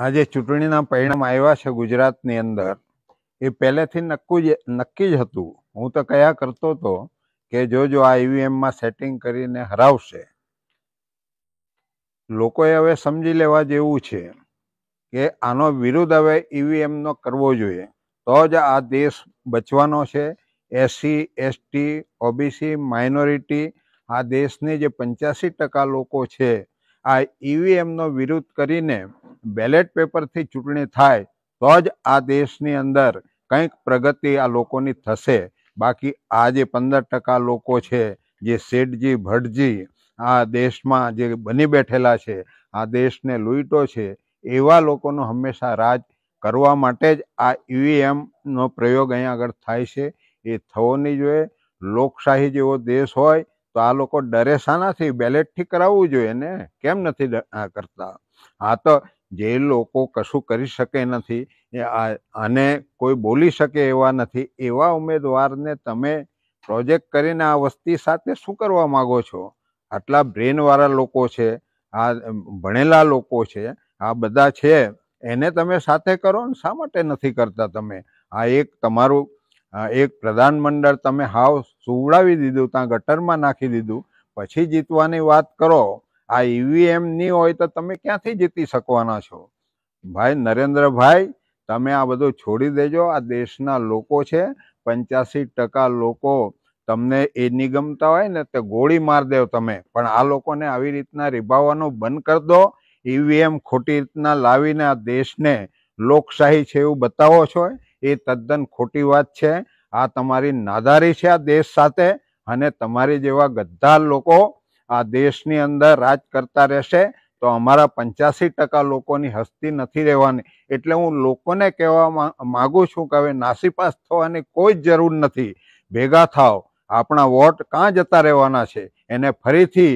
આજે ચૂંટણીના પરિણામ આવ્યા છે ગુજરાતની અંદર એ પહેલેથી નક્કું જ નક્કી જ હતું હું તો કયા કરતો હતો કે જો જો આ ઈવીએમમાં સેટિંગ કરીને હરાવશે લોકોએ હવે સમજી લેવા જેવું છે કે આનો વિરોધ હવે ઈવીએમનો કરવો જોઈએ તો જ આ દેશ બચવાનો છે એસસી એસટી ઓબીસી માઇનોરિટી આ દેશની જે પંચ્યાસી ટકા લોકો છે આ ઈવીએમનો વિરોધ કરીને બેલેટ પેપરથી ચૂંટણી થાય તો જ આ દેશની અંદર કંઈક પ્રગતિ આ લોકોની થશે બાકી આ જે પંદર ટકા લોકો છે જે શેઠજી ભટ્ટજી આ દેશમાં જે બની બેઠેલા છે આ દેશને લૂંટો છે એવા લોકોનો હંમેશા રાજ કરવા માટે જ આ ઈવીએમનો પ્રયોગ અહીંયા આગળ થાય છે એ થવો નહીં જોઈએ લોકશાહી જેવો દેશ હોય તો આ લોકો ડરે શાનાથી બેલેટથી કરાવવું જોઈએ ને કેમ નથી કરતા હા તો જે લોકો કશું કરી શકે નથી અને કોઈ બોલી શકે એવા નથી એવા ઉમેદવારને તમે પ્રોજેક્ટ કરીને આ વસ્તી સાથે શું કરવા માગો છો આટલા બ્રેનવાળા લોકો છે આ ભણેલા લોકો છે આ બધા છે એને તમે સાથે કરો ને શા માટે નથી કરતા તમે આ એક તમારું એક પ્રધાનમંડળ તમે હાવ સુવડાવી દીધું ત્યાં ગટરમાં નાખી દીધું પછી જીતવાની વાત કરો આ ઈવીએમ e નહીં હોય તો તમે ક્યાંથી જીતી શકવાના છો ભાઈ નરેન્દ્રભાઈ તમે આ બધું છોડી દેજો આ દેશના લોકો છે પંચ્યાસી ટકા લોકો તમને એ નહીં ગમતા હોય ને તે ગોળી માર દેવ તમે પણ આ લોકોને આવી રીતના રીભાવવાનું બંધ કરી દો ઈવીએમ e ખોટી રીતના લાવીને આ દેશને લોકશાહી છે એવું બતાવો છો એ તદ્દન ખોટી વાત છે આ તમારી નાદારી છે આ દેશ સાથે અને તમારી જેવા ગદ્દાર લોકો આ દેશની અંદર રાજ કરતા રહેશે તો અમારા પંચ્યાસી ટકા લોકોની હસ્તી નથી રહેવાની એટલે હું લોકોને કહેવા માગું છું કે હવે નાસીપાસ થવાની કોઈ જ જરૂર નથી ભેગા થાવ આપણા વોટ કાં જતા રહેવાના છે એને ફરીથી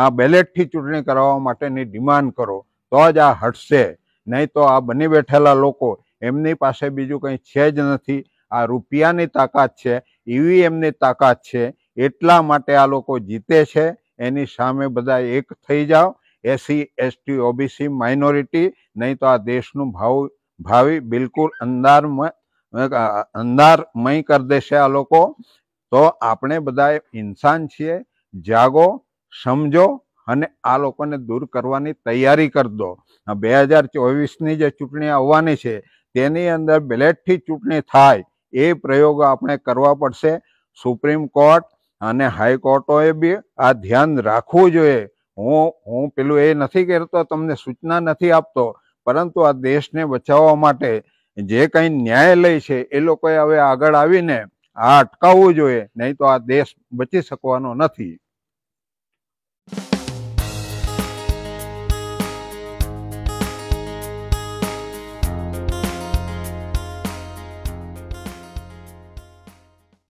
આ બેલેટથી ચૂંટણી કરાવવા માટેની ડિમાન્ડ કરો તો જ આ હટશે નહીં તો આ બની બેઠેલા લોકો એમની પાસે બીજું કંઈ છે જ નથી આ રૂપિયાની તાકાત છે એવી એમની તાકાત છે એટલા માટે આ લોકો જીતે છે એની સામે બધા એક થઈ જાઓ એસી એસટી ઓબીસી માઇનોરિટી નહીં તો આ દેશનું ભાવ ભાવિ બિલકુલ અંધારમય અંધારમય કરી દેશે આ લોકો તો આપણે બધા ઇન્સાન છીએ જાગો સમજો અને આ લોકોને દૂર કરવાની તૈયારી કરી દો બે હજાર ચોવીસની જે ચૂંટણી આવવાની છે તેની અંદર બ્લેટથી ચૂંટણી થાય એ પ્રયોગો આપણે કરવા પડશે સુપ્રીમ કોર્ટ અને હાઈકોર્ટોએ બી આ ધ્યાન રાખવું જોઈએ હું હું પેલું એ નથી કરતો તમને સૂચના નથી આપતો પરંતુ આ દેશને બચાવવા માટે જે કંઈ ન્યાયાલય છે એ લોકોએ હવે આગળ આવીને આ અટકાવવું જોઈએ નહીં તો આ દેશ બચી શકવાનો નથી